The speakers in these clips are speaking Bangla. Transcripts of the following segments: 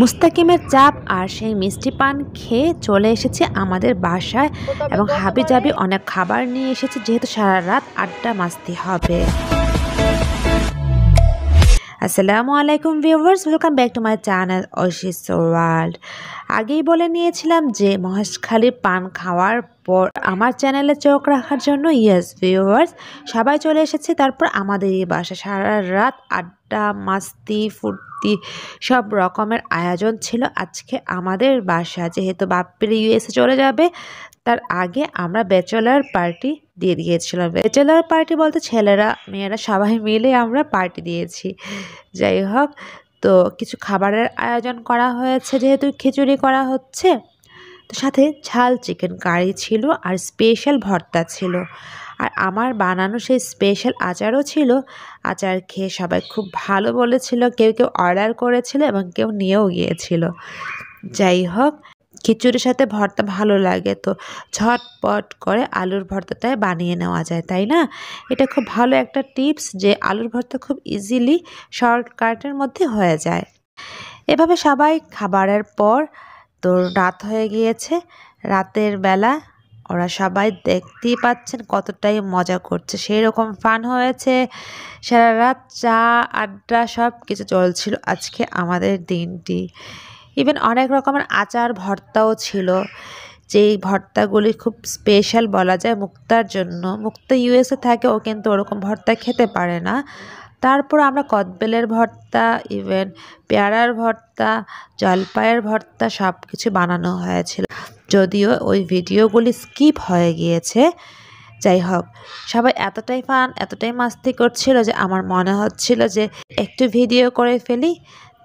মুস্তাকিমের চাপ আর সেই মিষ্টি পান খেয়ে চলে এসেছে আমাদের বাসায় এবং হাবি যাবি অনেক খাবার নিয়ে এসেছে যেহেতু সারা রাত আড্ডা মাস্তি হবে আসসালামু আলাইকুম viewers welcome back to my channel Ashish world আগেই বলে নিয়েছিলাম যে মহেশখালী পান খাওয়ার পর আমার চ্যানেলে চোখ রাখার জন্য ইয়েস ভিউয়ার্স সবাই চলে এসেছে তারপর আমাদের এই বাসা সারা রাত আড্ডা আড্ডা মাস্তি ফুর্তি সব রকমের আয়োজন ছিল আজকে আমাদের বাসা যেহেতু বাপ্পির ইউএসএ চলে যাবে তার আগে আমরা ব্যাচেলার পার্টি দিয়ে দিয়েছিলাম ব্যাচেলার পার্টি বলতে ছেলেরা মেয়েরা সবাই মিলে আমরা পার্টি দিয়েছি যাই হোক তো কিছু খাবারের আয়োজন করা হয়েছে যেহেতু খিচুড়ি করা হচ্ছে সাথে ঝাল চিকেন কারি ছিল আর স্পেশাল ভর্তা ছিল আর আমার বানানো সেই স্পেশাল আচারও ছিল আচার খেয়ে সবাই খুব ভালো বলেছিল কেউ কেউ অর্ডার করেছিল এবং কেউ নিয়েও গিয়েছিল যাই হোক খিচুড়ির সাথে ভর্তা ভালো লাগে তো ঝটপট করে আলুর ভর্তাটাই বানিয়ে নেওয়া যায় তাই না এটা খুব ভালো একটা টিপস যে আলুর ভর্তা খুব ইজিলি শর্টকাটের মধ্যে হয়ে যায় এভাবে সবাই খাবারের পর তো রাত হয়ে গিয়েছে রাতের বেলা ওরা সবাই দেখতেই পাচ্ছেন কতটাই মজা করছে সেই রকম ফান হয়েছে সারা রাত চা আড্ডা সব কিছু চলছিল আজকে আমাদের দিনটি ইভেন অনেক রকমের আচার ভর্তাও ছিল যেই ভর্তাগুলি খুব স্পেশাল বলা যায় মুক্তার জন্য মুক্তা ইউএসএ থাকে ও কিন্তু ওরকম ভর্তা খেতে পারে না তারপর আমরা কদবেলের ভর্তা ইভেন পেয়ারার ভর্তা জলপাইয়ের ভর্তা সব কিছু বানানো হয়েছিল যদিও ওই ভিডিওগুলি স্কিপ হয়ে গিয়েছে যাই হোক সবাই এতটাই ফান এতটাই মাস্তি করছিল যে আমার মনে হচ্ছিল যে একটু ভিডিও করে ফেলি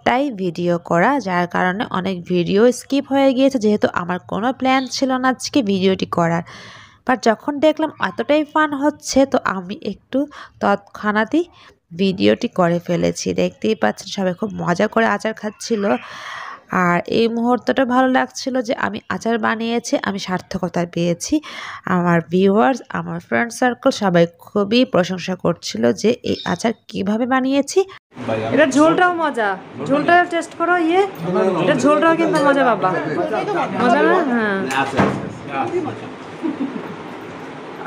তাই ভিডিও করা যার কারণে অনেক ভিডিও স্কিপ হয়ে গিয়েছে যেহেতু আমার কোনো প্ল্যান ছিল না আজকে ভিডিওটি করার বাট যখন দেখলাম এতটাই ফান হচ্ছে তো আমি একটু তৎক্ষণাতেই ভিডিওটি করে ফেলেছি দেখতেই পাচ্ছেন সবাই খুব মজা করে আচার খাচ্ছিল আর এই মুহূর্তটা ভালো লাগছিল যে আমি আচার বানিয়েছি আমি সার্থকতা পেয়েছি আমার ভিউয়ার্স আমার ফ্রেন্ড সার্কেল সবাই খুবই প্রশংসা করছিল যে এই আচার কিভাবে বানিয়েছি এটা ঝোলটাও মজা ঝোলটা টেস্ট করো ইয়ে এটা ঝোলটাও কিন্তু মজা বাবা মজা না হ্যাঁ আচ্ছা, আচ্ছা,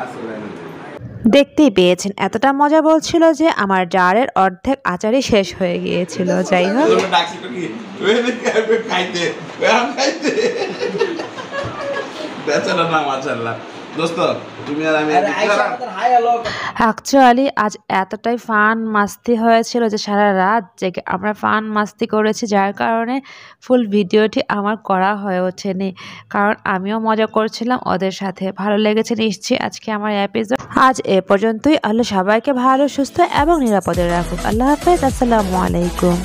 আচ্ছা। দেখতেই পেয়েছেন এতটা মজা বলছিল যে আমার জারের অর্ধেক আচারই শেষ হয়ে গিয়েছিল যাই হোক অ্যাকচুয়ালি আজ এতটাই ফান মাস্তি হয়েছিল যে সারা রাত জেগে আমরা ফান মাস্তি করেছি যার কারণে ফুল ভিডিওটি আমার করা হয়ে ওঠেনি কারণ আমিও মজা করছিলাম ওদের সাথে ভালো লেগেছে নিশ্চয়ই আজকে আমার এপিসোড আজ এ পর্যন্তই আল্লাহ সবাইকে ভালো সুস্থ এবং নিরাপদে রাখুক আল্লাহ হাফেজ আসসালামু আলাইকুম